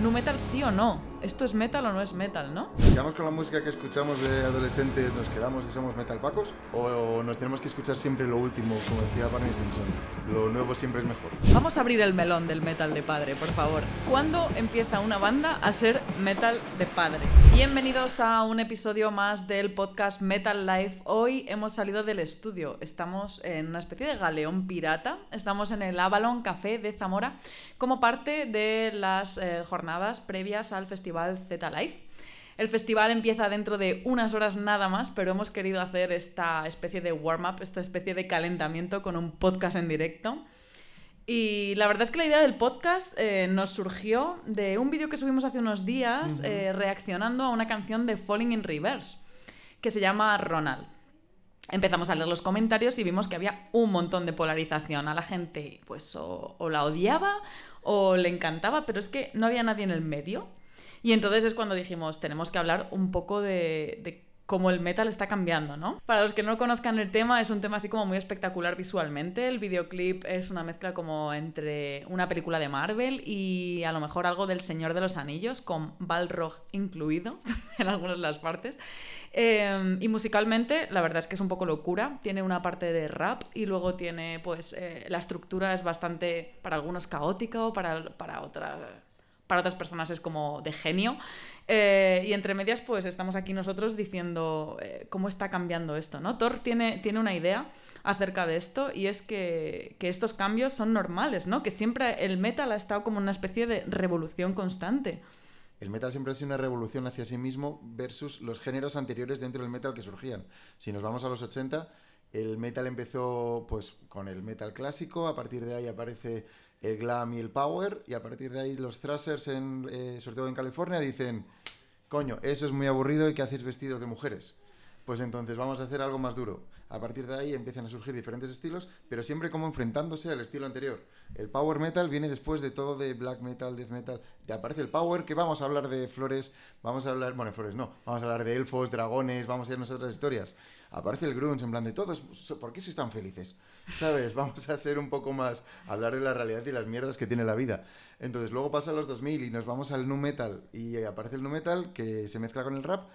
nu metal sí o no. Esto es metal o no es metal, ¿no? ¿Quedamos con la música que escuchamos de adolescentes, nos quedamos y somos metal, Pacos? ¿O nos tenemos que escuchar siempre lo último, como decía Barney Stinson? Lo nuevo siempre es mejor. Vamos a abrir el melón del metal de padre, por favor. ¿Cuándo empieza una banda a ser metal de padre? Bienvenidos a un episodio más del podcast Metal Life. Hoy hemos salido del estudio. Estamos en una especie de galeón pirata. Estamos en el Avalon Café de Zamora como parte de las eh, jornadas previas al festival Z Life. El festival empieza dentro de unas horas nada más, pero hemos querido hacer esta especie de warm-up, esta especie de calentamiento con un podcast en directo. Y la verdad es que la idea del podcast eh, nos surgió de un vídeo que subimos hace unos días eh, reaccionando a una canción de Falling in Reverse, que se llama Ronald. Empezamos a leer los comentarios y vimos que había un montón de polarización. A la gente pues o la odiaba o le encantaba, pero es que no había nadie en el medio. Y entonces es cuando dijimos, tenemos que hablar un poco de, como el metal está cambiando, ¿no? Para los que no conozcan el tema, es un tema así como muy espectacular visualmente. El videoclip es una mezcla como entre una película de Marvel y a lo mejor algo del Señor de los Anillos, con Balrog incluido en algunas de las partes. Eh, y musicalmente, la verdad es que es un poco locura. Tiene una parte de rap y luego tiene, pues, eh, la estructura es bastante, para algunos caótica o para, para otras para otras personas es como de genio. Eh, y entre medias, pues estamos aquí nosotros diciendo eh, cómo está cambiando esto, ¿no? Thor tiene, tiene una idea acerca de esto y es que, estos cambios son normales, ¿no? Que siempre el metal ha estado como una especie de revolución constante. El metal siempre ha sido una revolución hacia sí mismo versus los géneros anteriores dentro del metal que surgían. Si nos vamos a los 80, el metal empezó pues con el metal clásico, a partir de ahí aparece el glam y el power, y a partir de ahí los thrashers, en, eh, sobre todo en California, dicen, coño, eso es muy aburrido y que hacéis vestidos de mujeres. Pues entonces vamos a hacer algo más duro. A partir de ahí empiezan a surgir diferentes estilos, pero siempre como enfrentándose al estilo anterior. El power metal viene después de todo de black metal, death metal. Te aparece el power, que vamos a hablar de flores, vamos a hablar, bueno, flores no, vamos a hablar de elfos, dragones, vamos a irnos a otras historias. Aparece el grunge, en plan de todos, ¿por qué sois tan felices? ¿sabes? Vamos a ser un poco más, hablar de la realidad y las mierdas que tiene la vida. Entonces luego pasan los 2000 y nos vamos al nu metal y aparece el nu metal que se mezcla con el rap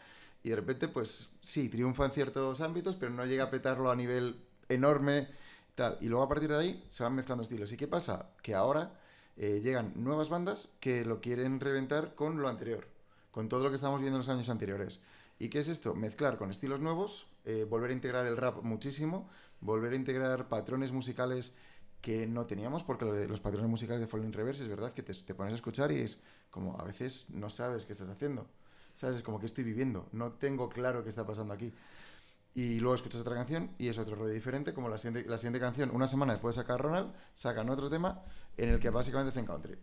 y de repente pues sí, triunfa en ciertos ámbitos, pero no llega a petarlo a nivel enorme tal. Y luego a partir de ahí se van mezclando estilos. ¿Y qué pasa? Que ahora eh, llegan nuevas bandas que lo quieren reventar con lo anterior, con todo lo que estamos viendo en los años anteriores. ¿Y qué es esto? Mezclar con estilos nuevos, eh, volver a integrar el rap muchísimo volver a integrar patrones musicales que no teníamos, porque los, patrones musicales de Falling Reverse es verdad que te, pones a escuchar y es como a veces no sabes qué estás haciendo, ¿sabes? Es como que estoy viviendo, no tengo claro qué está pasando aquí. Y luego escuchas otra canción y es otro rollo diferente, como la siguiente, la siguiente canción, una semana después de sacar Ronald, sacan otro tema en el que básicamente hacen country.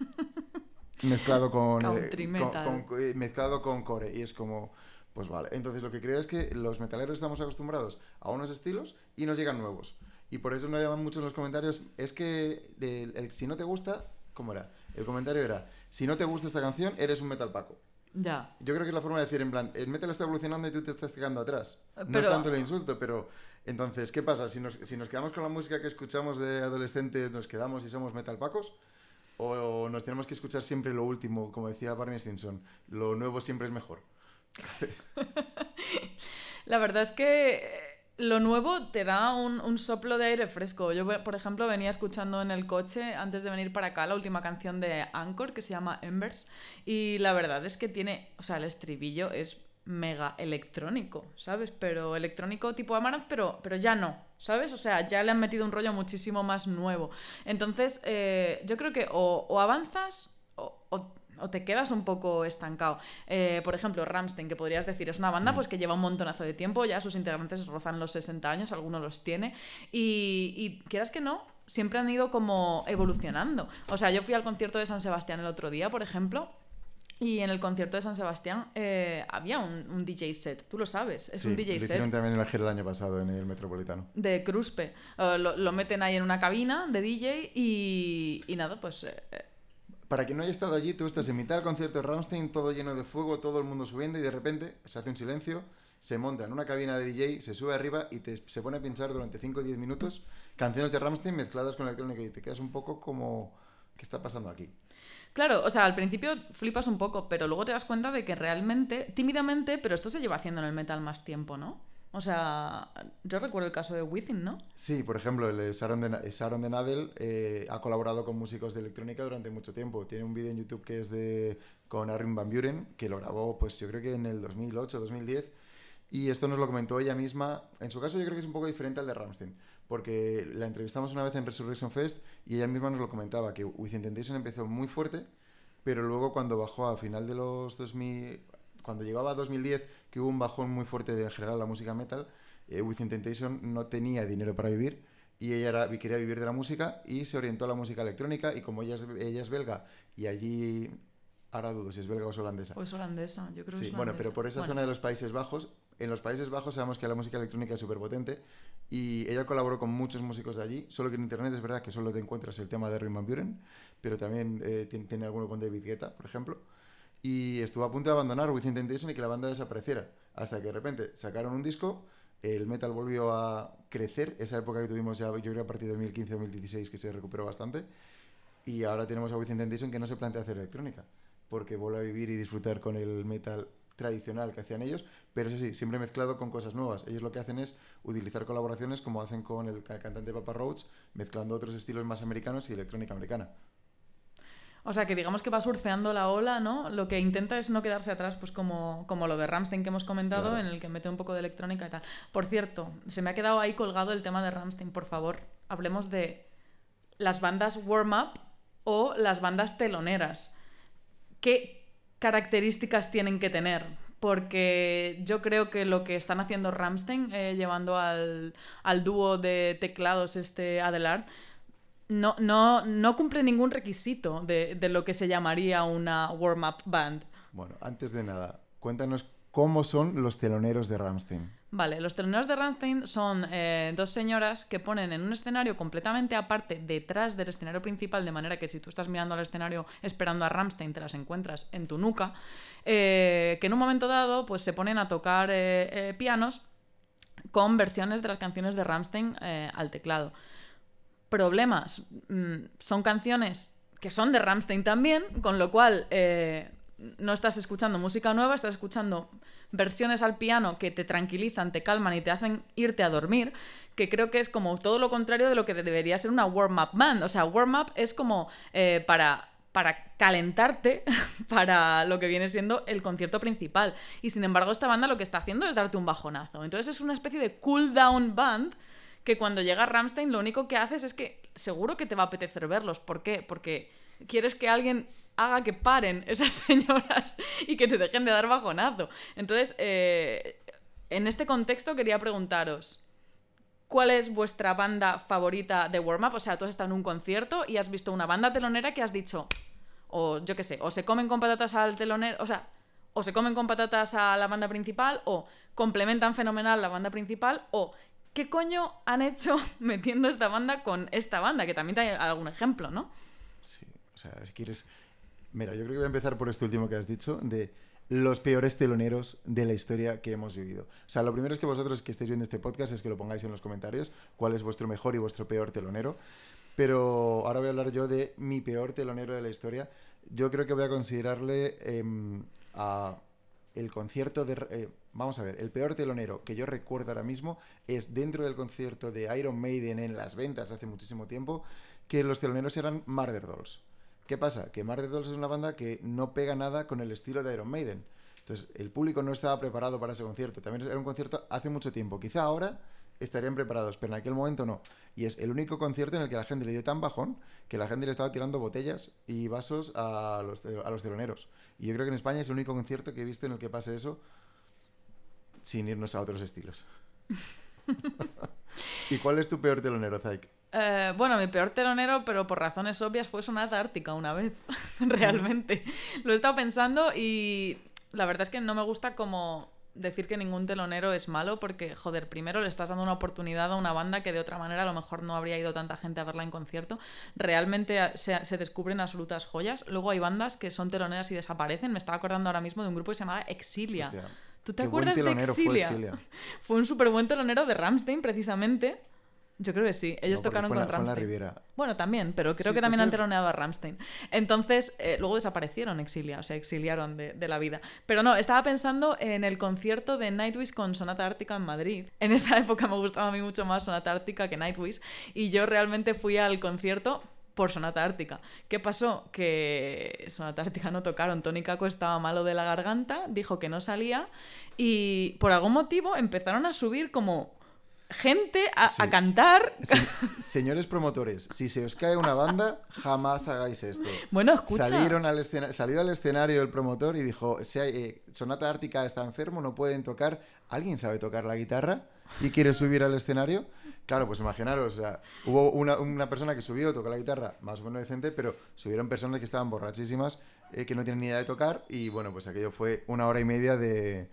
mezclado con, eh, eh, mezclado con core y es como pues vale, entonces lo que creo es que los metaleros estamos acostumbrados a unos estilos y nos llegan nuevos. Y por eso no llaman mucho en los comentarios, es que el, si no te gusta, ¿cómo era? El comentario era, si no te gusta esta canción, eres un metal paco. Ya. Yo creo que es la forma de decir, en plan, el metal está evolucionando y tú te estás quedando atrás. Eh, no es tanto el insulto, pero entonces, ¿qué pasa? Si nos, si nos quedamos con la música que escuchamos de adolescentes, ¿nos quedamos y somos metal pacos? ¿O, o nos tenemos que escuchar siempre lo último, como decía Barney Stinson? Lo nuevo siempre es mejor. la verdad es que eh, lo nuevo te da un, soplo de aire fresco. Yo, por ejemplo, venía escuchando en el coche, antes de venir para acá, la última canción de Anchor, que se llama Embers, y la verdad es que tiene, o sea, el estribillo es mega electrónico, ¿sabes? Pero electrónico tipo Amaranth, pero, pero ya no, ¿sabes? O sea, ya le han metido un rollo muchísimo más nuevo. Entonces, eh, yo creo que o, avanzas o o te quedas un poco estancado. Eh, por ejemplo, Ramstein, que podrías decir, es una banda mm. pues, que lleva un montonazo de tiempo, ya sus integrantes rozan los 60 años, algunos los tiene, y, quieras que no, siempre han ido como evolucionando. O sea, yo fui al concierto de San Sebastián el otro día, por ejemplo, y en el concierto de San Sebastián eh, había un, DJ set, tú lo sabes, es un DJ también el año pasado en el Metropolitano. De Cruspe. Eh, lo, meten ahí en una cabina de DJ y, nada, pues para quien no haya estado allí, tú estás en mitad del concierto de Rammstein, todo lleno de fuego, todo el mundo subiendo y de repente se hace un silencio, se monta en una cabina de DJ, se sube arriba y te, se pone a pinchar durante 5 o 10 minutos canciones de Ramstein mezcladas con electrónica y te quedas un poco como, ¿qué está pasando aquí? Claro, o sea, al principio flipas un poco, pero luego te das cuenta de que realmente, tímidamente, pero esto se lleva haciendo en el metal más tiempo, ¿no? O sea, yo recuerdo el caso de Within, ¿no? Sí, por ejemplo, el Sharon de, Sharon de Nadel eh, ha colaborado con músicos de electrónica durante mucho tiempo. Tiene un vídeo en YouTube que es de con Armin Van Buren, que lo grabó, pues yo creo que en el 2008, 2010. Y esto nos lo comentó ella misma. En su caso, yo creo que es un poco diferente al de Ramstein, porque la entrevistamos una vez en Resurrection Fest y ella misma nos lo comentaba, que Within Temptation empezó muy fuerte, pero luego cuando bajó a final de los 2000, cuando llegaba a 2010, que hubo un bajón muy fuerte de en general la música metal, eh, Within no tenía dinero para vivir y ella quería vivir de la música y se orientó a la música electrónica y como ella es, ella es belga y allí ahora dudo si es belga o es holandesa. O es holandesa, yo creo que sí. Es Bueno, pero por esa zona de los Países Bajos, en los Países Bajos sabemos que la música electrónica es súper potente y ella colaboró con muchos músicos de allí, solo que en Internet es verdad que solo te encuentras el tema de Ruin Van Buren, pero también eh, tiene, alguno con David Guetta, por ejemplo y estuvo a punto de abandonar With Intention y que la banda desapareciera. Hasta que de repente sacaron un disco, el metal volvió a crecer, esa época que tuvimos ya, yo creo a partir de 2015-2016 que se recuperó bastante, y ahora tenemos a With Intention que no se plantea hacer electrónica, porque vuelve a vivir y disfrutar con el metal tradicional que hacían ellos, pero es así, siempre mezclado con cosas nuevas. Ellos lo que hacen es utilizar colaboraciones como hacen con el cantante Papa Roach, mezclando otros estilos más americanos y electrónica americana. O sea, que digamos que va surfeando la ola, ¿no? Lo que intenta es no quedarse atrás, pues como, como lo de Ramstein que hemos comentado, en el que mete un poco de electrónica y tal. Por cierto, se me ha quedado ahí colgado el tema de Ramstein, por favor. Hablemos de las bandas warm-up o las bandas teloneras. ¿Qué características tienen que tener? Porque yo creo que lo que están haciendo Ramstein, eh, llevando al, dúo de teclados este Adelard, no, no, no cumple ningún requisito de, lo que se llamaría una warm-up band. Bueno, antes de nada, cuéntanos cómo son los teloneros de Ramstein. Vale, los teloneros de Ramstein son eh, dos señoras que ponen en un escenario completamente aparte, detrás del escenario principal, de manera que si tú estás mirando al escenario esperando a Ramstein, te las encuentras en tu nuca, eh, que en un momento dado pues se ponen a tocar eh, pianos con versiones de las canciones de Ramstein al teclado problemas. Mm, son canciones que son de Ramstein también, con lo cual eh, no estás escuchando música nueva, estás escuchando versiones al piano que te tranquilizan, te calman y te hacen irte a dormir, que creo que es como todo lo contrario de lo que debería ser una warm-up band. O sea, warm-up es como eh, para para calentarte para lo que viene siendo el concierto principal. Y sin embargo, esta banda lo que está haciendo es darte un bajonazo. Entonces es una especie de cool down band que cuando llega Ramstein lo único que haces es que seguro que te va a apetecer verlos. ¿Por qué? Porque quieres que alguien haga que paren esas señoras y que te dejen de dar bajonazo. Entonces, eh, en este contexto quería preguntaros, ¿cuál es vuestra banda favorita de warm-up? O sea, tú has estado en un concierto y has visto una banda telonera que has dicho, o yo qué sé, o se comen con patatas al telonero, o sea, o se comen con patatas a la banda principal, o complementan fenomenal la banda principal, o ¿qué coño han hecho metiendo esta banda con esta banda? Que también te hay algún ejemplo, ¿no? Sí, o sea, si quieres... Mira, yo creo que voy a empezar por este último que has dicho, de los peores teloneros de la historia que hemos vivido. O sea, lo primero es que vosotros que estéis viendo este podcast es que lo pongáis en los comentarios cuál es vuestro mejor y vuestro peor telonero. Pero ahora voy a hablar yo de mi peor telonero de la historia. Yo creo que voy a considerarle em, a el concierto de... Eh, vamos a ver, el peor telonero que yo recuerdo ahora mismo es dentro del concierto de Iron Maiden en las ventas hace muchísimo tiempo, que los teloneros eran Marder Dolls. ¿Qué pasa? Que Marder Dolls es una banda que no pega nada con el estilo de Iron Maiden. Entonces, el público no estaba preparado para ese concierto. También era un concierto hace mucho tiempo. Quizá ahora estarían preparados, pero en aquel momento no. Y es el único concierto en el que la gente le dio tan bajón que la gente le estaba tirando botellas y vasos a los, a los teloneros. Y yo creo que en España es el único concierto que he visto en el que pase eso sin irnos a otros estilos. ¿Y cuál es tu peor telonero, Zaik? Eh, bueno, mi peor telonero, pero por razones obvias, fue Sonata Ártica una vez, realmente. Lo he estado pensando y la verdad es que no me gusta como decir que ningún telonero es malo porque, joder, primero le estás dando una oportunidad a una banda que de otra manera a lo mejor no habría ido tanta gente a verla en concierto. Realmente ah, se, descubren absolutas joyas. Luego hay bandas que son teloneras y desaparecen. Me estaba acordando ahora mismo de un grupo que se llamaba Exilia. ¿Tú te acuerdas de Exilia? Fue, Exilia. fue un súper buen telonero de Ramstein, precisamente yo creo que sí. Ellos tocaron con Rammstein bueno, también, pero creo que también han teroneado a Ramstein. Entonces, eh, luego desaparecieron exilia, o sea, exiliaron de, de, la vida. Pero no, estaba pensando en el concierto de Nightwish con Sonata Ártica en Madrid. En esa época me gustaba a mí mucho más Sonata Ártica que Nightwish. Y yo realmente fui al concierto por Sonata Ártica. ¿Qué pasó? Que Sonata Ártica no tocaron. Tony Caco estaba malo de la garganta, dijo que no salía y por algún motivo empezaron a subir como gente a, cantar. señores promotores, si se os cae una banda, jamás hagáis esto. Bueno, escucha. Salieron al salió al escenario el promotor y dijo, eh, Sonata Ártica está enfermo, no pueden tocar. ¿Alguien sabe tocar la guitarra y quiere subir al escenario? Claro, pues imaginaros, hubo una, persona que subió, tocó la guitarra, más o menos decente, pero subieron personas que estaban borrachísimas, eh, que no tienen ni idea de tocar, y bueno, pues aquello fue una hora y media de,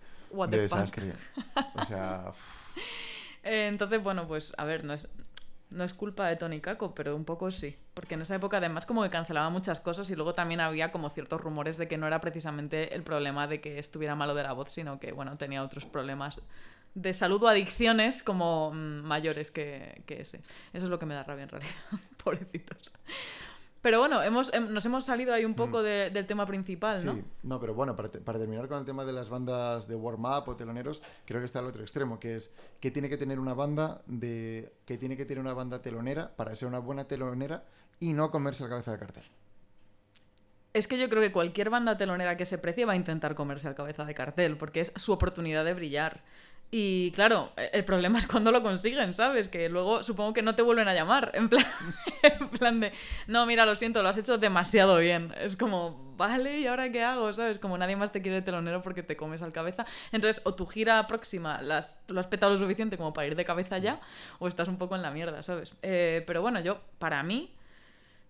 de desastre. O sea... Eh, entonces, bueno, pues a ver, no es, no es culpa de Tony Caco, pero un poco sí. Porque en esa época además como que cancelaba muchas cosas y luego también había como ciertos rumores de que no era precisamente el problema de que estuviera malo de la voz, sino que bueno, tenía otros problemas de salud o adicciones como mm, mayores que, que ese. Eso es lo que me da rabia en realidad, pobrecitos. Pero bueno, hemos, em, nos hemos salido ahí un poco mm. del tema principal, ¿no? Sí, no, pero bueno, para, terminar con el tema de las bandas de warm-up o teloneros, creo que está el otro extremo, que es que tiene que tener una banda de que tiene que tener una banda telonera para ser una buena telonera y no comerse la cabeza de cartel. Es que yo creo que cualquier banda telonera que se precie va a intentar comerse al cabeza de cartel, porque es su oportunidad de brillar. Y claro, e-, el problema es cuando lo consiguen, ¿sabes? Que luego supongo que no te vuelven a llamar. En plan, plan de, no, mira, lo siento, lo has hecho demasiado bien. Es como, vale, ¿y ahora qué hago? ¿Sabes? Como nadie más te quiere telonero porque te comes al cabeza. Entonces, o tu gira próxima las, lo has petado lo suficiente como para ir de cabeza ya, o estás un poco en la mierda, ¿sabes? Eh, pero bueno, yo, para mí,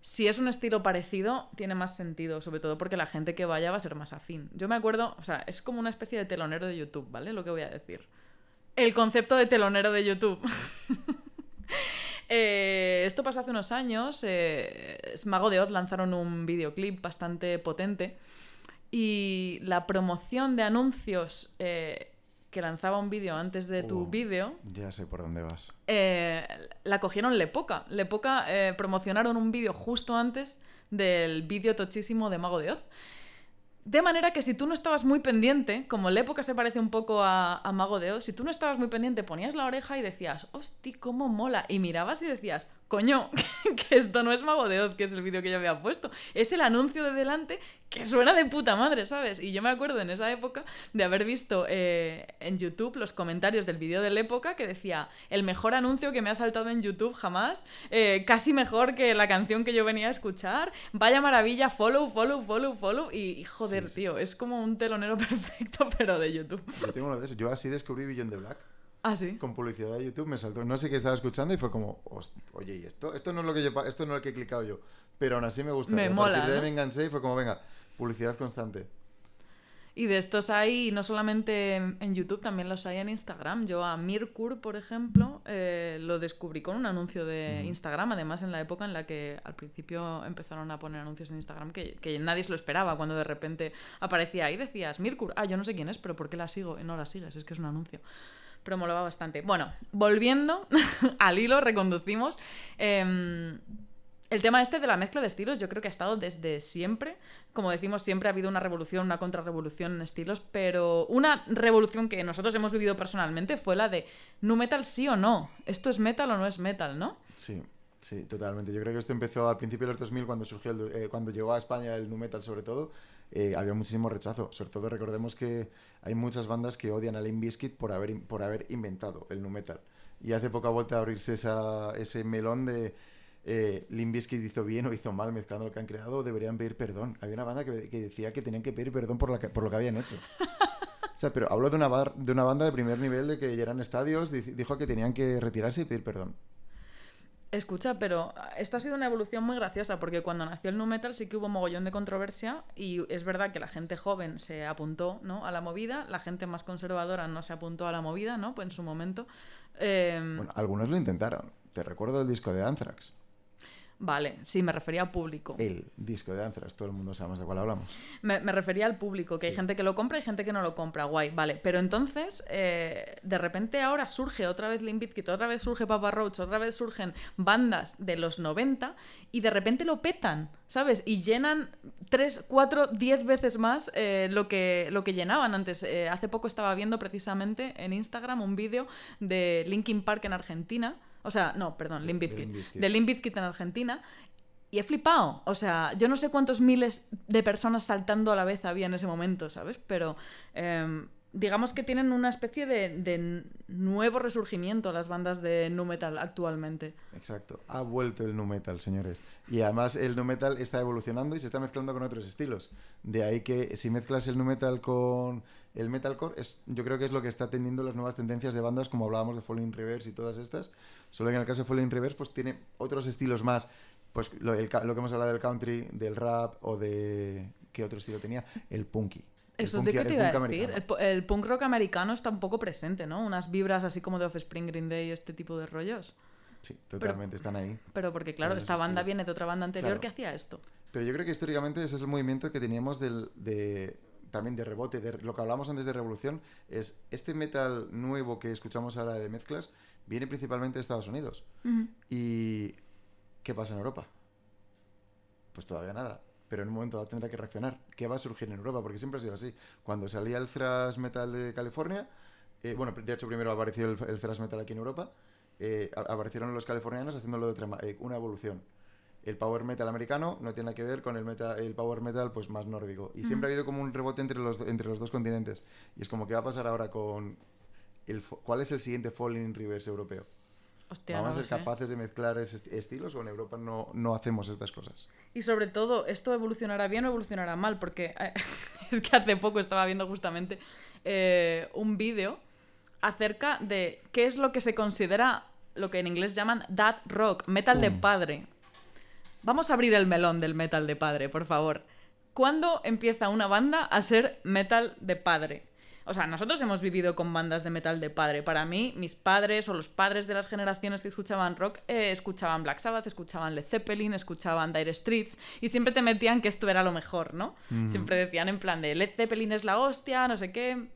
si es un estilo parecido, tiene más sentido, sobre todo porque la gente que vaya va a ser más afín. Yo me acuerdo, o sea, es como una especie de telonero de YouTube, ¿vale? Lo que voy a decir. El concepto de telonero de YouTube. Eh, esto pasó hace unos años. Eh, Smago de Oz lanzaron un videoclip bastante potente y la promoción de anuncios eh, que lanzaba un vídeo antes de tu vídeo. Ya sé por dónde vas. Eh, la cogieron Lepoca. Lepoca eh, promocionaron un vídeo justo antes del vídeo tochísimo de Mago de Oz. De manera que si tú no estabas muy pendiente, como Lepoca se parece un poco a, Mago de Oz, si tú no estabas muy pendiente, ponías la oreja y decías, hosti, cómo mola. Y mirabas y decías, coño, que esto no es Mago de Oz, que es el vídeo que yo había puesto. Es el anuncio de delante que suena de puta madre, ¿sabes? Y yo me acuerdo en esa época de haber visto eh, en YouTube los comentarios del vídeo de la época que decía, el mejor anuncio que me ha saltado en YouTube jamás, eh, casi mejor que la canción que yo venía a escuchar, vaya maravilla, follow, follow, follow, follow. Y, joder, tío, es como un telonero perfecto, pero de YouTube. Yo tengo Yo así descubrí Billion de Black. Ah, con publicidad de YouTube me saltó. No sé qué estaba escuchando y fue como, oye, ¿y esto? Esto no es lo que yo, esto no es que he clicado yo. Pero aún así me gusta. Me mola. y fue como, venga, publicidad constante. Y de estos hay no solamente en YouTube, también los hay en Instagram. Yo a Mirkur, por ejemplo, eh, lo descubrí con un anuncio de Instagram, además en la época en la que al principio empezaron a poner anuncios en Instagram que, que nadie se lo esperaba, cuando de repente aparecía ahí decías, Mirkur, ah, yo no sé quién es, pero ¿por qué la sigo? Y no la sigues, es que es un anuncio pero bastante. Bueno, volviendo al hilo, reconducimos. Em, el tema este de la mezcla de estilos yo creo que ha estado desde siempre. Como decimos, siempre ha habido una revolución, una contrarrevolución en estilos, pero una revolución que nosotros hemos vivido personalmente fue la de nu metal sí o no. Esto es metal o no es metal, ¿no? Sí. Sí, totalmente. Yo creo que esto empezó al principio de los 2000 cuando surgió eh, cuando llegó a España el nu metal sobre todo eh, había muchísimo rechazo. Sobre todo recordemos que hay muchas bandas que odian a Limp Bizkit por haber, por haber inventado el nu metal. Y hace poca vuelta a abrirse ese melón de eh, Limp hizo bien o hizo mal mezclando lo que han creado, deberían pedir perdón. Había una banda que, decía que tenían que pedir perdón por, por lo que habían hecho. O sea, pero hablo de una, de una banda de primer nivel de que eran estadios, dijo que tenían que retirarse y pedir perdón. Escucha, pero esta ha sido una evolución muy graciosa porque cuando nació el nu metal sí que hubo mogollón de controversia y es verdad que la gente joven se apuntó ¿no? a la movida, la gente más conservadora no se apuntó a la movida, ¿no? Pues en su momento. Eh, bueno, algunos lo intentaron. Te recuerdo el disco de Anthrax. Vale, sí, me refería al público. El disco de Anthrax, todo el mundo más de cuál hablamos. Me, refería al público, que hay gente que lo compra y gente que no lo compra, guay, vale. Pero entonces, eh, de repente ahora surge otra vez Limp otra vez surge Papa Roach, otra vez surgen bandas de los 90 y de repente lo petan, ¿sabes? Y llenan 3, 4, 10 veces más eh, lo, que, lo que llenaban antes. Eh, hace poco estaba viendo precisamente en Instagram un vídeo de Linkin Park en Argentina o sea, no, perdón, De Limp en Argentina. Y he flipado. O sea, yo no sé cuántos miles de personas saltando a la vez había en ese momento, ¿sabes? Pero em, digamos que tienen una especie de, nuevo resurgimiento las bandas de nu metal actualmente. Exacto, ha vuelto el nu metal, señores. Y además el nu metal está evolucionando y se está mezclando con otros estilos. De ahí que si mezclas el nu metal con el metalcore, es, yo creo que es lo que está teniendo las nuevas tendencias de bandas, como hablábamos de Falling Reverse y todas estas. Solo que en el caso de Falling Reverse, pues tiene otros estilos más. Pues lo que hemos hablado del country, del rap o de... ¿Qué otro estilo tenía? El punky. Eso es te iba a decir. El, punk rock americano está un poco presente, ¿no? Unas vibras así como de Offspring, Green Day, este tipo de rollos. Sí, totalmente, están ahí. Pero porque, claro, esta banda viene de otra banda anterior que hacía esto. Pero yo creo que históricamente ese es el movimiento que teníamos también de rebote, de lo que hablamos antes de revolución, es este metal nuevo que escuchamos ahora de mezclas viene principalmente de Estados Unidos. ¿Y qué pasa en Europa? Pues todavía nada pero en un momento tendrá que reaccionar. ¿Qué va a surgir en Europa? Porque siempre ha sido así. Cuando salía el thrash metal de California, eh, bueno, de hecho primero apareció el, thrash metal aquí en Europa, eh, aparecieron los californianos haciéndolo de eh, una evolución. El power metal americano no tiene nada que ver con el, power metal pues más nórdico. Y siempre ha habido como un rebote entre los, entre los dos continentes. Y es como, ¿qué va a pasar ahora con, el, ¿cuál es el siguiente Falling Rivers europeo? ¿Vamos a ser ¿eh? capaces de mezclar estilos o en Europa no, hacemos estas cosas? Y sobre todo, ¿esto evolucionará bien o evolucionará mal? Porque eh, es que hace poco estaba viendo justamente eh, un vídeo acerca de qué es lo que se considera lo que en inglés llaman dad rock, metal de mm. padre. Vamos a abrir el melón del metal de padre, por favor. ¿Cuándo empieza una banda a ser metal de padre? O sea, nosotros hemos vivido con bandas de metal de padre. Para mí, mis padres o los padres de las generaciones que escuchaban rock eh, escuchaban Black Sabbath, escuchaban Led Zeppelin, escuchaban Dire Streets y siempre te metían que esto era lo mejor, ¿no? Mm. Siempre decían en plan de Led Zeppelin es la hostia, no sé qué.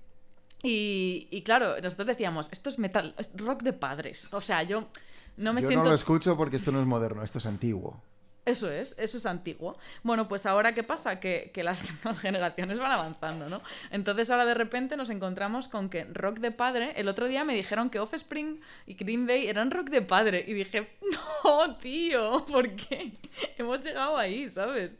Y, claro, nosotros decíamos, esto es metal, es rock de padres. O sea, yo no me yo siento... No lo escucho porque esto no es moderno, esto es antiguo. Eso es, eso es antiguo. Bueno, pues ahora qué pasa? Que, las, generaciones van avanzando, ¿no? Entonces ahora de repente nos encontramos con que rock de padre, el otro día me dijeron que Offspring y Green Day eran rock de padre y dije, no, tío, ¿por qué? Hemos llegado ahí, ¿sabes?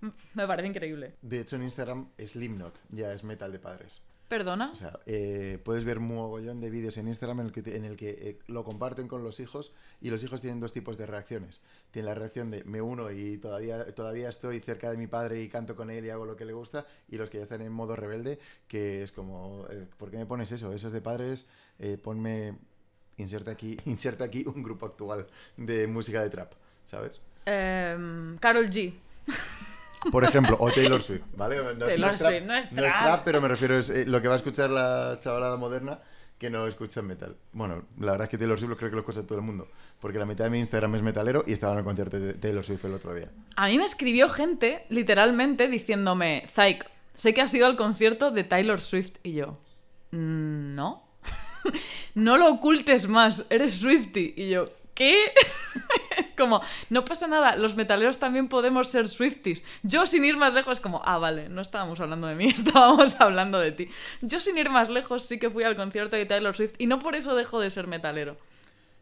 Mm, me parece increíble. De hecho en Instagram es Limnot, ya es metal de padres. ¿Perdona? O sea, eh, puedes ver mogollón de vídeos en Instagram en el que, en el que eh, lo comparten con los hijos y los hijos tienen dos tipos de reacciones. Tienen la reacción de me uno y todavía, todavía estoy cerca de mi padre y canto con él y hago lo que le gusta y los que ya están en modo rebelde que es como, eh, ¿por qué me pones eso? Eso es de padres, ponme, inserta aquí, inserta aquí un grupo actual de música de trap, ¿sabes? Carol em, G. Por ejemplo, o Taylor Swift, ¿vale? No, Taylor es Swift no es, trap, pero me refiero a eh, lo que va a escuchar la chavalada moderna que no escucha metal. Bueno, la verdad es que Taylor Swift creo que lo escucha todo el mundo, porque la mitad de mi Instagram es metalero y estaba en el concierto de Taylor Swift el otro día. A mí me escribió gente, literalmente, diciéndome, Zaik, sé que has ido al concierto de Taylor Swift y yo, mm, no. no lo ocultes más, eres Swifty. Y yo, es como, no pasa nada, los metaleros también podemos ser Swifties. Yo sin ir más lejos, es como, ah, vale, no estábamos hablando de mí, estábamos hablando de ti. Yo sin ir más lejos sí que fui al concierto de Taylor Swift y no por eso dejo de ser metalero.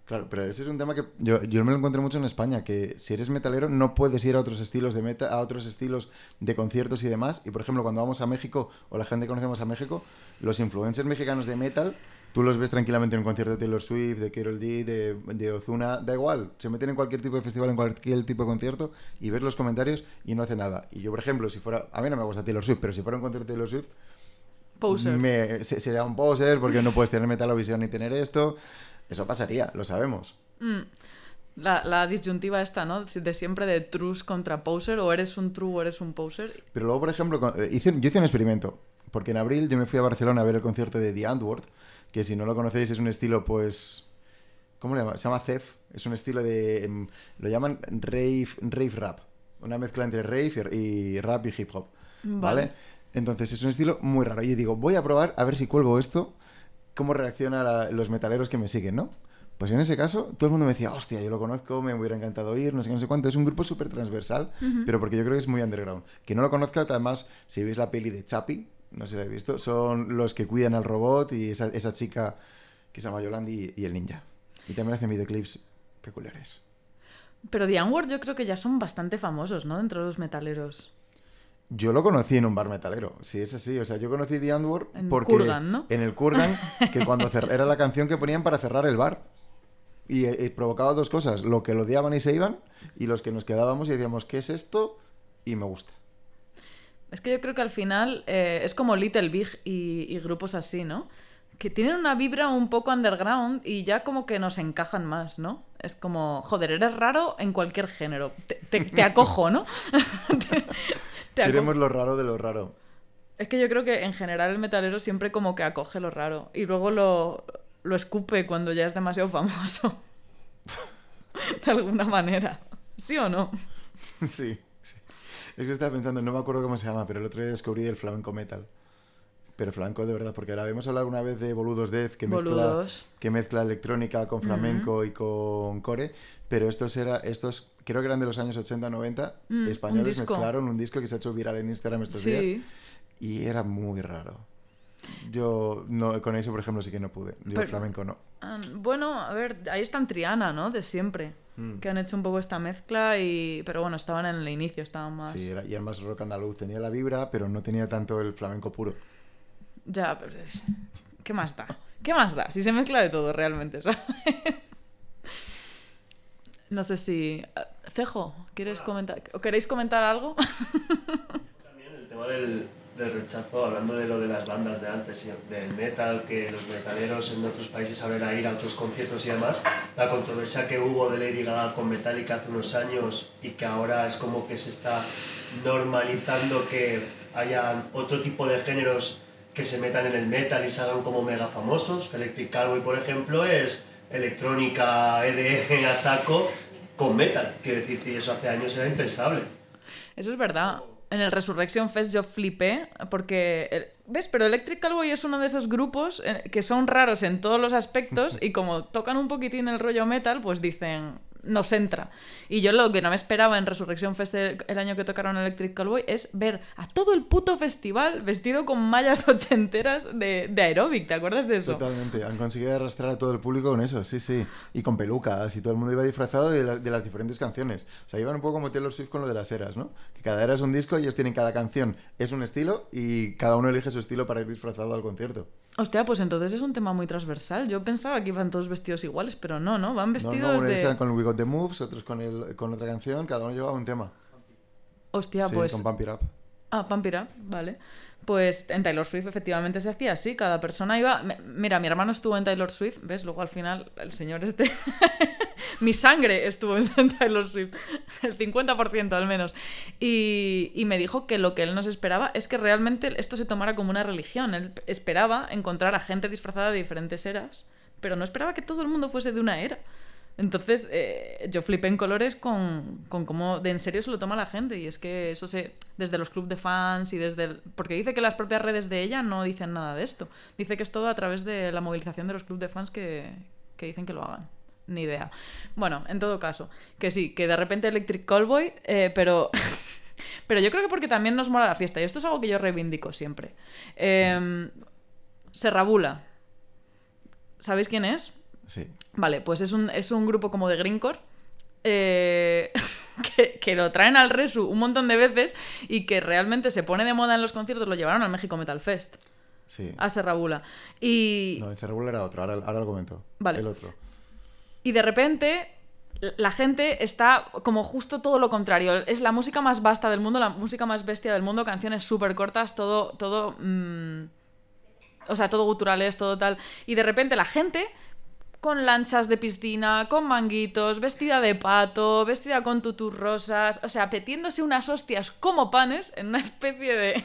Claro, pero ese es un tema que yo, me lo encontré mucho en España, que si eres metalero no puedes ir a otros estilos de a otros estilos de conciertos y demás. Y por ejemplo, cuando vamos a México o la gente que conocemos a México, los influencers mexicanos de metal Tú los ves tranquilamente en un concierto de Taylor Swift, de Carol D, de, de Ozuna, da igual, se meten en cualquier tipo de festival, en cualquier tipo de concierto y ves los comentarios y no hace nada. Y yo, por ejemplo, si fuera, a mí no me gusta Taylor Swift, pero si fuera un concierto de Taylor Swift, poser. Me, sería un poser porque no puedes tener visión ni tener esto. Eso pasaría, lo sabemos. Mm. La, disyuntiva esta, ¿no? De siempre de True contra poser, o eres un true o eres un poser. Pero luego, por ejemplo, eh, yo hice un experimento porque en abril yo me fui a Barcelona a ver el concierto de The Antwoord, que si no lo conocéis es un estilo pues... ¿Cómo le llama? Se llama Cef. Es un estilo de... Em, lo llaman rave, rave rap. Una mezcla entre rave y rap y hip hop. ¿Vale? Entonces es un estilo muy raro. Y yo digo, voy a probar a ver si cuelgo esto, cómo reaccionan los metaleros que me siguen, ¿no? Pues en ese caso, todo el mundo me decía, hostia, yo lo conozco, me hubiera encantado ir, no sé qué, no sé cuánto. Es un grupo súper transversal, pero porque yo creo que es muy underground. Que no lo conozca, además, si veis la peli de Chapi, no sé si lo habéis visto, son los que cuidan al robot y esa, chica que se llama Yolandi y, el ninja. Y también hacen videoclips peculiares. Pero The Ward yo creo que ya son bastante famosos, ¿no? Dentro de los metaleros. Yo lo conocí en un bar metalero, sí, es así. O sea, yo conocí The en porque Kurgan, ¿no? en el Kurgan, que cuando era la canción que ponían para cerrar el bar. Eh, y, provocaba dos cosas, lo que lo odiaban y se iban, y los que nos quedábamos y decíamos, ¿qué es esto? Y me gusta. Es que yo creo que al final eh, es como Little Big y, grupos así, ¿no? Que tienen una vibra un poco underground y ya como que nos encajan más, ¿no? Es como, joder, eres raro en cualquier género. Te, acojo, ¿no? Queremos lo raro de lo raro. Es que yo creo que en general el metalero siempre como que acoge lo raro y luego lo, lo escupe cuando ya es demasiado famoso. de alguna manera. ¿Sí o no? Sí. Es que estaba pensando, no me acuerdo cómo se llama, pero el otro día descubrí el flamenco metal. Pero flamenco de verdad, porque ahora habíamos hablado una vez de Boludos Death, que mezcla, electrónica con flamenco y con core, pero estos, era, estos creo que eran de los años 80-90, mm, españoles mezclaron un disco que se ha hecho viral en Instagram estos días y era muy raro. Yo no, con eso, por ejemplo, sí que no pude. Yo el flamenco no. Ah, bueno, a ver, ahí está Triana, ¿no? De siempre. Mm. que han hecho un poco esta mezcla, y... pero bueno, estaban en el inicio, estaban más... Sí, y era más rock andaluz, tenía la vibra, pero no tenía tanto el flamenco puro. Ya, pero... ¿Qué más da? ¿Qué más da? Si se mezcla de todo realmente, ¿sabes? No sé si... Eh, Cejo, ¿quieres comentar? ¿O queréis comentar algo? También el tema del del rechazo, hablando de lo de las bandas de antes, del metal, que los metaleros en otros países saben a ir a otros conciertos y demás, la controversia que hubo de Lady Gaga con Metallica hace unos años y que ahora es como que se está normalizando que haya otro tipo de géneros que se metan en el metal y se hagan como mega famosos. Electric Cowboy, por ejemplo, es electrónica, EDM a saco con metal. Quiero decir que eso hace años era impensable. Eso es verdad en el Resurrection Fest yo flipé porque, eh, ¿ves? Pero Electric Cowboy es uno de esos grupos eh, que son raros en todos los aspectos y como tocan un poquitín el rollo metal, pues dicen, nos entra. Y yo lo que no me esperaba en Resurrección Fest el, año que tocaron Electric Callboy es ver a todo el puto festival vestido con mallas ochenteras de, de aeróbic, ¿te acuerdas de eso? Totalmente, han conseguido arrastrar a todo el público con eso, sí, sí. Y con pelucas y todo el mundo iba disfrazado de, las diferentes canciones. O sea, iban un poco como Taylor Swift con lo de las eras, ¿no? Que cada era es un disco, ellos tienen cada canción, es un estilo y cada uno elige su estilo para ir disfrazado al concierto. Hostia, pues entonces es un tema muy transversal. Yo pensaba que iban todos vestidos iguales, pero no, ¿no? Van vestidos The Moves, otros con, el, con otra canción, cada uno llevaba un tema. Hostia, pues... con Pump It Up. Ah, Pump vale. Pues en Taylor Swift efectivamente se hacía así, cada persona iba... Mira, mi hermano estuvo en Taylor Swift, ¿ves? Luego al final el señor este... mi sangre estuvo en Taylor Swift, el 50% al menos. Y, y, me dijo que lo que él nos esperaba es que realmente esto se tomara como una religión. Él esperaba encontrar a gente disfrazada de diferentes eras, pero no esperaba que todo el mundo fuese de una era. Entonces, eh, yo flipé en colores con, con, cómo de en serio se lo toma la gente. Y es que eso se. Desde los clubes de fans y desde. El, porque dice que las propias redes de ella no dicen nada de esto. Dice que es todo a través de la movilización de los clubes de fans que, que dicen que lo hagan. Ni idea. Bueno, en todo caso, que sí, que de repente Electric Callboy, eh, pero. pero yo creo que porque también nos mola la fiesta. Y esto es algo que yo reivindico siempre. Em, Serrabula. ¿Sabéis quién es? Vale, pues es un, grupo como de Greencore. Eh, que, lo traen al Resu un montón de veces y que realmente se pone de moda en los conciertos, lo llevaron al México Metal Fest. Sí. A Serrabula. Y... No, en Serrabula era otro, ahora, lo comento. Vale. El otro. Y de repente la gente está como justo todo lo contrario. Es la música más vasta del mundo, la música más bestia del mundo, canciones súper cortas, todo... todo mm, o sea, todo guturales, todo tal. Y de repente la gente con lanchas de piscina, con manguitos, vestida de pato, vestida con tuturrosas... rosas, o sea, petiéndose unas hostias como panes en una especie de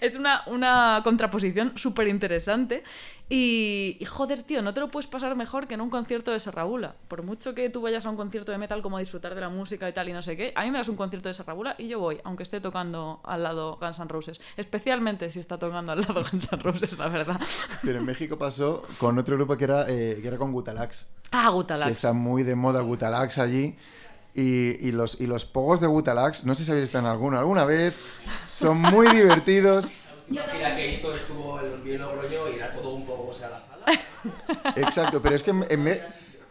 es una, una contraposición súper interesante. Y, joder, tío, no te lo puedes pasar mejor que en un concierto de Serrabula. Por mucho que tú vayas a un concierto de metal como a disfrutar de la música y tal y no sé qué, a mí me das un concierto de Serrabula y yo voy, aunque esté tocando al lado Guns N' Roses. Especialmente si está tocando al lado Guns N' Roses, la verdad. Pero en México pasó con otro grupo que era, eh, que era con Gutalax. Ah, Gutalax. está muy de moda Gutalax allí. Y, los, y los pogos de Butalax, no sé si habéis estado en alguno alguna vez, son muy divertidos. La que hizo estuvo el y era todo un pogos a la sala. Exacto, pero es que en,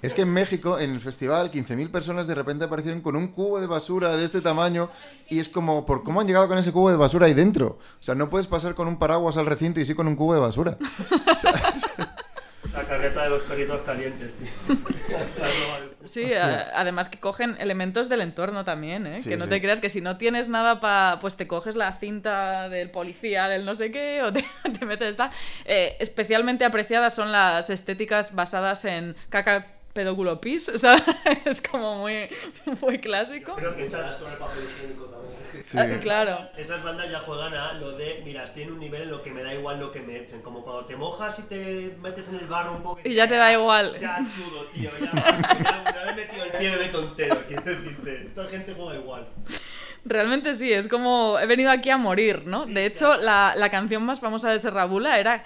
es que en México, en el festival, 15.000 personas de repente aparecieron con un cubo de basura de este tamaño y es como, ¿por cómo han llegado con ese cubo de basura ahí dentro? O sea, no puedes pasar con un paraguas al recinto y sí con un cubo de basura. O la carreta de los perritos calientes, tío. Sí, además que cogen elementos del entorno también, ¿eh? que no te creas que si no tienes nada para... Pues te coges la cinta del policía, del no sé qué, o te, metes esta... Eh, especialmente apreciadas son las estéticas basadas en caca Pis, o sea, es como muy, clásico. creo que esas con el papel higiénico también. Ah, sí. claro. Esas bandas ya juegan a lo de, mira, tienen un nivel en lo que me da igual lo que me echen, como cuando te mojas y te metes en el barro un poco. Y ya te da igual. Ya sudo, tío, ya, ya una vez metido el pie de tontero, quiero decirte, toda gente juega igual. Realmente sí, es como he venido aquí a morir, ¿no? de hecho, la, la, canción más famosa de Serrabula era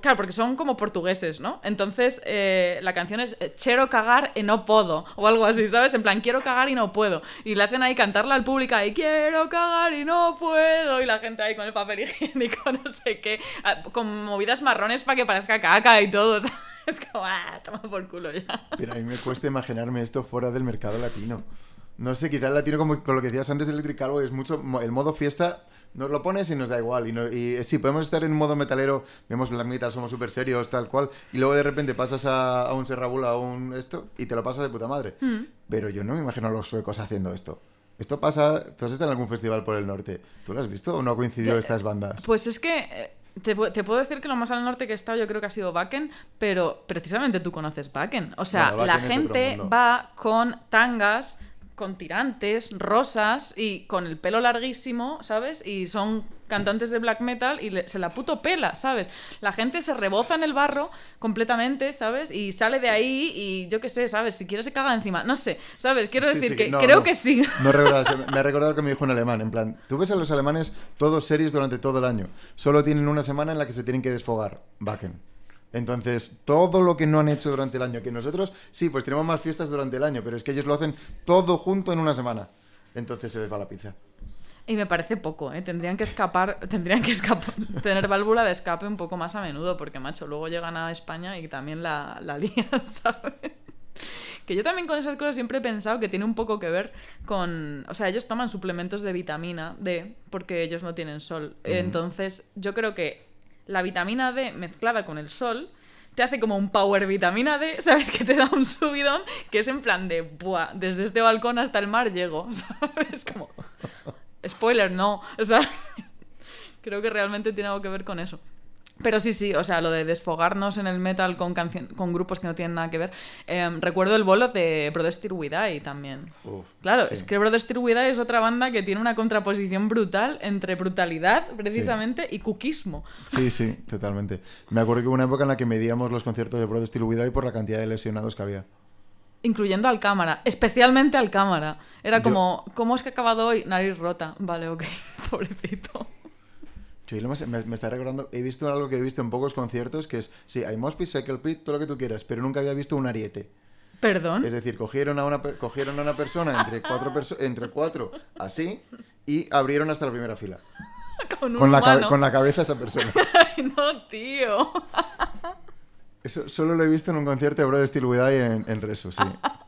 Claro, porque son como portugueses, ¿no? Entonces eh, la canción es eh, Chero cagar y no puedo, o algo así, ¿sabes? En plan, quiero cagar y no puedo. Y le hacen ahí cantarla al público ahí, quiero cagar y no puedo. Y la gente ahí con el papel higiénico, no sé qué, con movidas marrones para que parezca caca y todo, Es como, ah, toma por culo ya. Pero a mí me cuesta imaginarme esto fuera del mercado latino. No sé, quizás el latino, como con lo que decías antes de Electric Cowboy, es mucho el modo fiesta nos lo pones y nos da igual. Y, eh, sí, podemos estar en un modo metalero, vemos la mitad somos súper serios, tal cual, y luego de repente pasas a, un Serrabula, a un esto, y te lo pasas de puta madre. Mm. Pero yo no me imagino a los suecos haciendo esto. Esto pasa, tú has estado en algún festival por el norte. ¿Tú lo has visto o no ha coincidido eh, estas bandas? Pues es que eh, te, puedo decir que lo más al norte que he estado yo creo que ha sido Bakken, pero precisamente tú conoces Bakken. O sea, la gente va con tangas con tirantes, rosas y con el pelo larguísimo, ¿sabes? Y son cantantes de black metal y se la puto pela, ¿sabes? La gente se reboza en el barro completamente, ¿sabes? Y sale de ahí y yo qué sé, ¿sabes? Si quiere se caga encima, no sé, ¿sabes? Quiero decir que creo que sí. No me ha recordado que me dijo un alemán, en plan, tú ves a los alemanes todos series durante todo el año, solo tienen una semana en la que se tienen que desfogar, Backen. Entonces, todo lo que no han hecho durante el año, que nosotros, sí, pues tenemos más fiestas durante el año, pero es que ellos lo hacen todo junto en una semana. Entonces se les va la pizza. Y me parece poco, ¿eh? Tendrían que escapar, tendrían que escapar, tener válvula de escape un poco más a menudo, porque, macho, luego llegan a España y también la, la lían, ¿sabes? Que yo también con esas cosas siempre he pensado que tiene un poco que ver con. O sea, ellos toman suplementos de vitamina D porque ellos no tienen sol. Entonces, yo creo que la vitamina D mezclada con el sol te hace como un power vitamina D, ¿sabes? Que te da un subidón que es en plan de, Buah, desde este balcón hasta el mar llego, ¿sabes? Como, spoiler, no, o sea, creo que realmente tiene algo que ver con eso. Pero sí, sí, o sea, lo de desfogarnos en el metal con, con grupos que no tienen nada que ver. Em, recuerdo el bolo de Brothers Widai también. claro, es que Brothers Widai es otra banda que tiene una contraposición brutal entre brutalidad, precisamente, y cuquismo. Sí, sí, totalmente. Me acuerdo que hubo una época en la que medíamos los conciertos de Brothers Widai por la cantidad de lesionados que había incluyendo al cámara, especialmente al cámara. Era como, ¿cómo es que ha acabado hoy? Nariz rota. Vale, ok, pobrecito me, está recordando, he visto algo que he visto en pocos conciertos, que es, sí, hay mospis, Cycle Pit, todo lo que tú quieras, pero nunca había visto un ariete. Perdón. Es decir, cogieron a una, cogieron a una persona entre cuatro, entre cuatro, así, y abrieron hasta la primera fila. Con, la con, la, cabeza esa persona. Ay, no, tío. Eso solo lo he visto en un concierto de Brother Steel With en, en Reso, sí.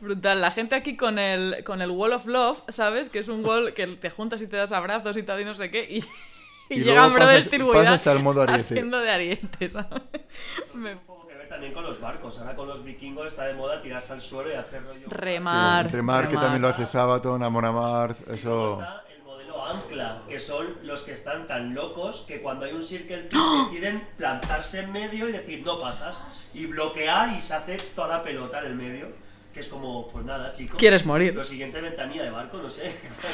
Brutal. La gente aquí con el, con el Wall of Love, ¿sabes? Que es un wall que te juntas y te das abrazos y tal y no sé qué. Y, y, y brother pasas, pasas al modo ariete. haciendo de ariete, ¿sabes? Me también con los barcos. Ahora con los vikingos está de moda tirarse al suelo y hacerlo yo. Remar. remar, que también lo hace Sabaton, Amonamar. Eso. Está el modelo ancla, que son los que están tan locos que cuando hay un circle ¡Ah! deciden plantarse en medio y decir no pasas. Y bloquear y se hace toda la pelota en el medio es como, pues nada, chico. Quieres morir. Lo siguiente, ventanilla de barco, no sé.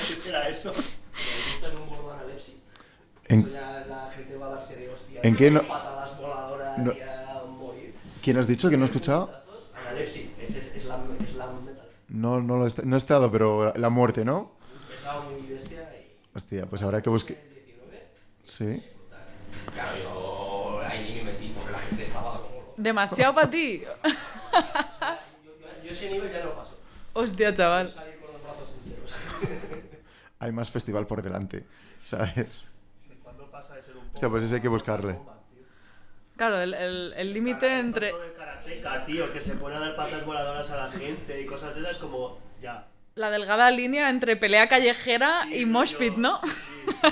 ¿Qué será eso? en un burdo en... la gente va a darse de hostia. ¿En qué no? Patadas voladoras no. y a morir. ¿Quién has dicho que no he escuchado? Analepsi, es, es, es, la, es la metal. No, no, lo he, no he estado, pero la muerte, ¿no? muy bestia. Y... Hostia, pues habrá que buscar. Sí. Claro, yo ahí me metí porque la gente estaba como. Demasiado para ti. paso. Hostia, chaval. hay más festival por delante, ¿sabes? Sí, cuando pasa de ser un Hostia, pues ese hay que buscarle. Claro, el límite el, el entre... El de karateka, tío, que se pone a dar patas voladoras a la gente y cosas de esas como... Ya. La delgada línea entre pelea callejera y mosh pit, ¿no?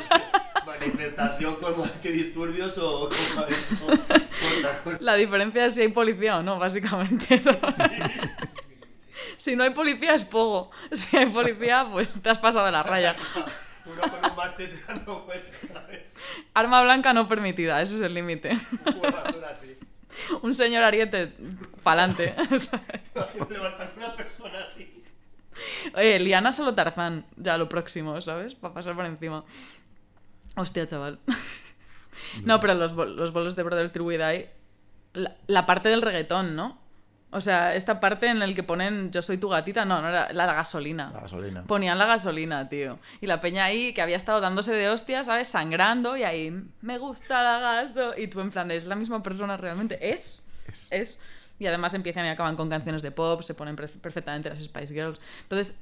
Manifestación con que disturbios o... Con... la diferencia es si hay policía o no, básicamente. Eso si no hay policía es poco. Si hay policía, pues te has pasado la raya. con un ¿sabes? Arma blanca no permitida, ese es el límite. Un señor ariete falante Levantar una persona así. Oye, Liana solo Tarzán, ya lo próximo, ¿sabes? Para pasar por encima. Hostia, chaval. No, pero los, bolos de Brother Tribuidai, la, la parte del reggaetón, ¿no? O sea, esta parte en la que ponen yo soy tu gatita, no, no era la gasolina. La gasolina. Ponían la gasolina, tío. Y la peña ahí que había estado dándose de hostias, ¿sabes? Sangrando y ahí, me gusta la gaso. Y tú en plan, ¿es la misma persona realmente? ¿Es? Es. ¿Es? Y además empiezan y acaban con canciones de pop, se ponen perfectamente las Spice Girls. Entonces,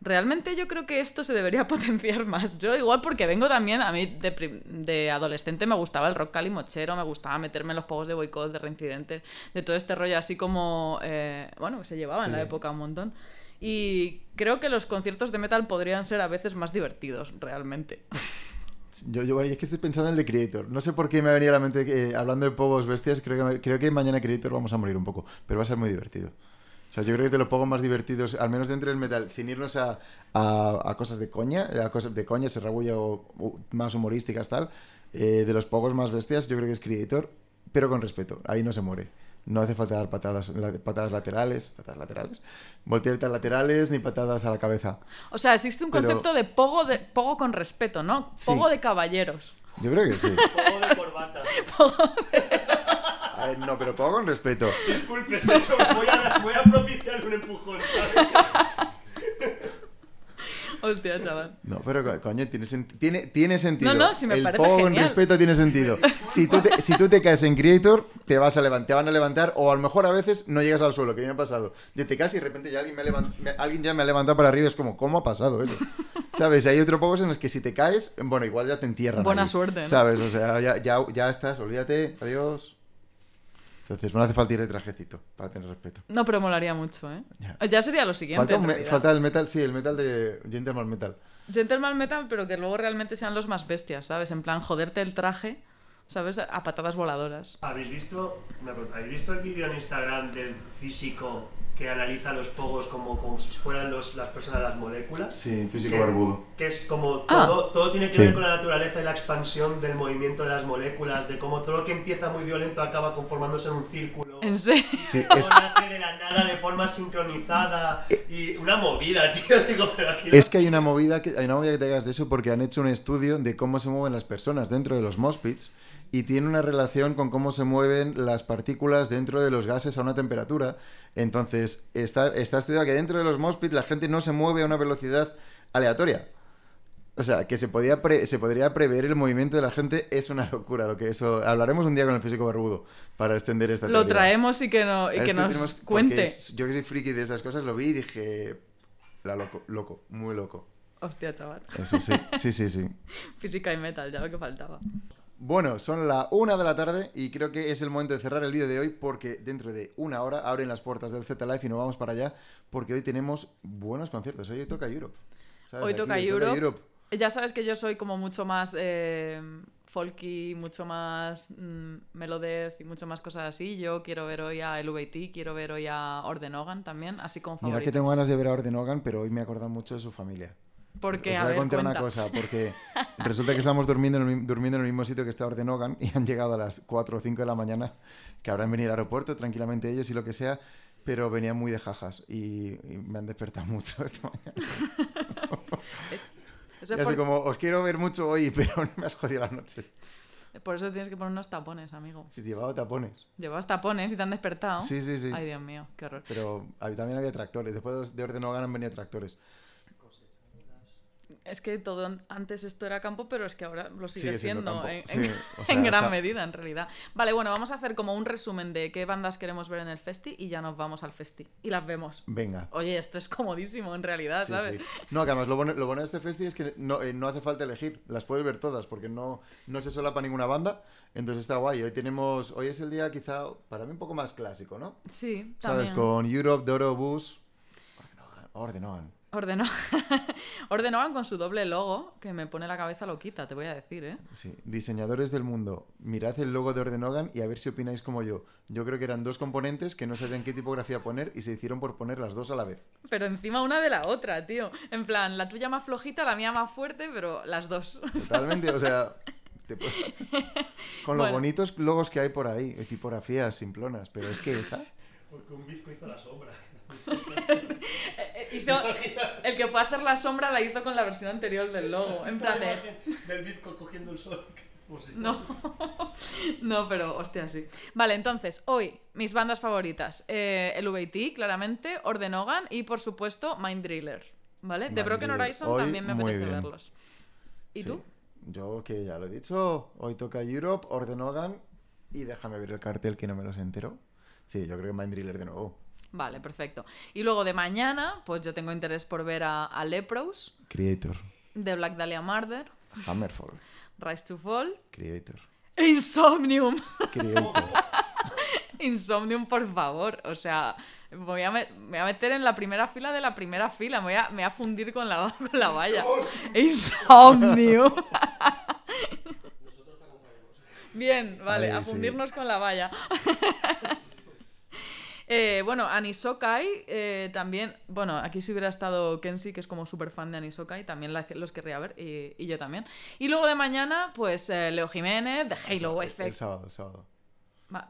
Realmente yo creo que esto se debería potenciar más. Yo igual porque vengo también, a mí de, adolescente me gustaba el rock mochero me gustaba meterme en los pocos de boicot, de reincidentes, de todo este rollo así como, eh, bueno, se llevaba en la época un montón. Y creo que los conciertos de metal podrían ser a veces más divertidos, realmente. Yo, yo es que estoy pensando en el de Creator. No sé por qué me venía a la mente que, eh, hablando de pocos bestias, creo que, creo que mañana Creator vamos a morir un poco, pero va a ser muy divertido. O sea, yo creo que de los pocos más divertidos, al menos dentro del metal, sin irnos a, cosas de coña, a cosas de coña, se uh, más humorísticas, tal, eh, de los pocos más bestias, yo creo que es Creator, pero con respeto, ahí no se muere. No hace falta dar patadas, patadas laterales, patadas laterales, volteretas laterales ni patadas a la cabeza. O sea, existe un concepto de, pogo de pogo con respeto, ¿no? Pogo de caballeros. Yo creo que sí. Pogo de corbata. Eh, no, pero pongo con respeto. Disculpe, Secho, voy a, propiciar un empujón. Hostia, chaval. No, pero coño, tiene, tiene, sentido. No, no, si me parece poco con respeto tiene sentido. Si tú, te, si tú te caes en Creator, te vas a te van a levantar, o a lo mejor a veces no llegas al suelo, que me ha pasado. De te caes y de repente ya alguien, me ya me ha levantado para arriba, es como, ¿cómo ha pasado eso? ¿Sabes? Y Hay otro pocos en los que si te caes, bueno, igual ya te entierran. Buena suerte, ¿Sabes? O sea, ya estás, olvídate, adiós. Entonces no hace falta ir de trajecito para tener respeto. No, pero molaría mucho, ¿eh? Ya, sería lo siguiente. Falta, falta, el metal, sí, el metal de Gentleman Metal. Gentleman Metal, pero que luego realmente sean los más bestias, ¿sabes? En plan, joderte el traje, ¿sabes? A patadas voladoras. ¿Habéis visto, ¿habéis visto el vídeo en Instagram del físico que analiza los pogos como, como si fueran los, las personas las moléculas. Sí, físico que, barbudo. Que es como ah. todo, todo tiene que ver con la naturaleza y la expansión del movimiento de las moléculas, de cómo todo lo que empieza muy violento acaba conformándose en un círculo. ¿En serio? Sí, es... nace de la nada de forma sincronizada y una movida, tío. Es que hay una movida que hay una movida que te hagas de eso porque han hecho un estudio de cómo se mueven las personas dentro de los mospits y tiene una relación con cómo se mueven las partículas dentro de los gases a una temperatura. Entonces, está, estudiado este que dentro de los Mospit la gente no se mueve a una velocidad aleatoria. O sea, que se, podía se podría prever el movimiento de la gente es una locura. Lo que eso hablaremos un día con el físico barbudo para extender esta. Lo traemos y que, no, y que nos cuente. yo que soy friki de esas cosas lo vi y dije, la loco, loco, muy loco. Hostia, chaval. Eso sí, sí, sí, sí. Física y metal, ya lo que faltaba. Bueno, son la una de la tarde y creo que es el momento de cerrar el vídeo de hoy porque dentro de una hora abren las puertas del Z life y nos vamos para allá porque hoy tenemos buenos conciertos. Hoy toca Europe. Hoy toca Europe. Ya sabes que yo soy como mucho más eh, folky, mucho más mm, melodez y mucho más cosas así. Yo quiero ver hoy a LVT, quiero ver hoy a Orden Ordenogan también, así como Mira que tengo ganas de ver a Orden Ordenogan, pero hoy me acordan mucho de su familia. Porque, Os voy a, contar una cosa, porque resulta que estamos durmiendo en, el, durmiendo en el mismo sitio que está Ordenogan y han llegado a las 4 o 5 de la mañana, que habrán venido al aeropuerto tranquilamente ellos y lo que sea, pero venían muy de jajas y, me han despertado mucho esta mañana. es, como, os quiero ver mucho hoy, pero me has jodido la noche. Por eso tienes que poner unos tapones, amigo. Si llevaba tapones. Llevabas tapones y te han despertado. Sí, sí, sí. Ay, Dios mío, qué horror. Pero también había tractores. Después de Ordenogan han venido tractores es que todo antes esto era campo, pero es que ahora lo sigue, siendo, en, gran medida, en realidad. Vale, bueno, vamos a hacer como un resumen de qué bandas queremos ver en el festi y ya nos vamos al festi y las vemos. Venga. Oye, esto es comodísimo en realidad, ¿sabes? No, además lo bueno, lo bueno, de este festi es que eh, no, hace falta elegir, las puedes ver todas porque no, no se solapa ninguna banda, entonces está guay. Hoy tenemos, hoy es el día quizá para mí un poco más clásico, ¿no? Sí, ¿Sabes? Con Europe, Doro, Bus... Ordenogan con su doble logo, que me pone la cabeza loquita, te voy a decir, ¿eh? Sí, diseñadores del mundo, mirad el logo de Ordenogan y a ver si opináis como yo. Yo creo que eran dos componentes que no sabían qué tipografía poner y se hicieron por poner las dos a la vez. Pero encima una de la otra, tío. En plan, la tuya más flojita, la mía más fuerte, pero las dos. Totalmente, o sea... Con los bonitos logos que hay por ahí, tipografías simplonas, pero es que esa... Porque un bizco hizo las obras. El que fue a hacer la sombra la hizo con la versión anterior del logo. En plan Del bizco cogiendo el sol. No, pero hostia, sí. Vale, entonces, hoy, mis bandas favoritas: eh, el VT claramente, Ordenogan y, por supuesto, Mind Driller. ¿Vale? de The Broken Horizon también me apetece verlos. ¿Y tú? Yo, que ya lo he dicho, hoy toca Europe, Ordenogan y déjame ver el cartel que no me los entero. Sí, yo creo que Mind Driller de nuevo. Vale, perfecto. Y luego de mañana, pues yo tengo interés por ver a, Lepros. Creator. de Black Dahlia Murder. Hammerfall. Rise to Fall. Creator. Insomnium. Creator. Insomnium, por favor. O sea, me voy a meter en la primera fila de la primera fila. Me voy a, me a fundir con la, con la valla. Insomnium. Bien, vale, a fundirnos con la valla. Eh, bueno, Anisokai eh, también. Bueno, aquí si hubiera estado Kenshi, que es como súper fan de Anisokai, también los querría ver y, yo también. Y luego de mañana, pues eh, Leo Jiménez, de Halo Effect. El sábado, el sábado.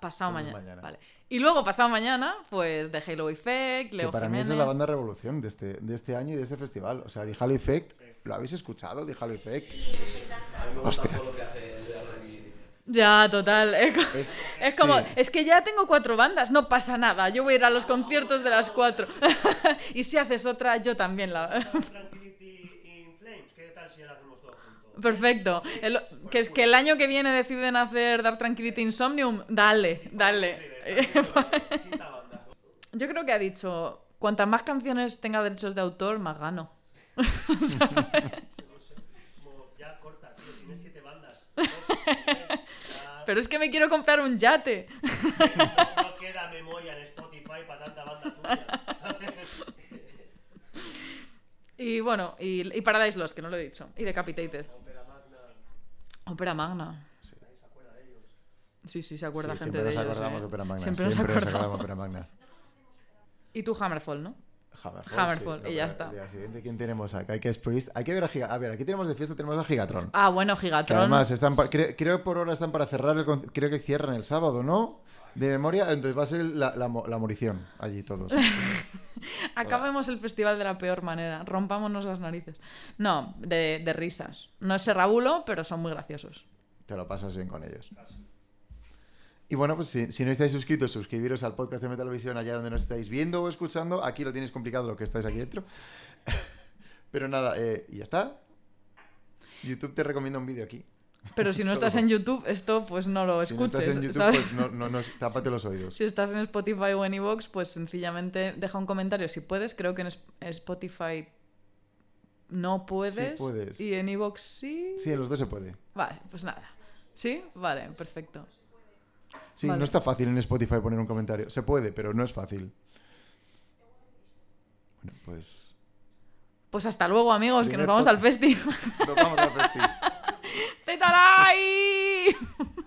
pasado mañana. Vale. Y luego, pasado mañana, pues de Halo Effect, Leo que para mí es la banda revolución este, de este, año y de este festival. O sea, de Halo Effect, ¿lo habéis escuchado? De Halo Effect. Hostia. Ya, total. Es, como, es que ya tengo cuatro bandas, no pasa nada. Yo voy a ir a los conciertos de las cuatro. y si haces otra, yo también la. Perfecto. que es que el año que viene deciden hacer Dar Tranquility Insomnium, dale, dale. Yo creo que ha dicho, cuantas más canciones tenga derechos de autor, más gano. pero es que me quiero comprar un yate. No, queda memoria en Spotify para tanta banda tuya, Y bueno, y, y, Paradise Lost, que no lo he dicho. Y Decapitated. Opera Magna. Opera Magna. Sí. se de ellos. Sí, sí, se acuerda gente de ellos. Siempre nos acordamos ¿eh? de Opera Magna. Siempre, siempre nos acordamos de Opera Magna. Y tú Hammerfall, ¿no? Hammerfall. y ya está. ¿quién tenemos acá? Hay que, ver a Gigatron. A ver, aquí tenemos de fiesta, tenemos a Gigatron. Ah, bueno, Gigatron. además, creo, que por ahora están para cerrar el. Creo que cierran el sábado, ¿no? De memoria, entonces va a ser la, la, morición allí todos. Acabemos el festival de la peor manera. Rompámonos las narices. No, de, risas. No es serrabulo, pero son muy graciosos. Te lo pasas bien con ellos. Y bueno, pues si, no estáis suscritos, suscribiros al podcast de Metalovisión allá donde nos estáis viendo o escuchando. Aquí lo tienes complicado lo que estáis aquí dentro. Pero nada, eh, y ya está. YouTube te recomienda un vídeo aquí. Pero si no estás en YouTube, esto pues no lo escuches. Si estás en YouTube, pues no, no, tápate los oídos. Si estás en Spotify o en Evox, pues sencillamente deja un comentario si puedes. Creo que en Spotify no puedes. puedes. Y en Evox sí. Sí, en los dos se puede. Vale, pues nada. ¿Sí? Vale, perfecto. Sí, no está fácil en Spotify poner un comentario. Se puede, pero no es fácil. Bueno, pues. Pues hasta luego, amigos, que nos vamos al festival. Nos vamos al festival.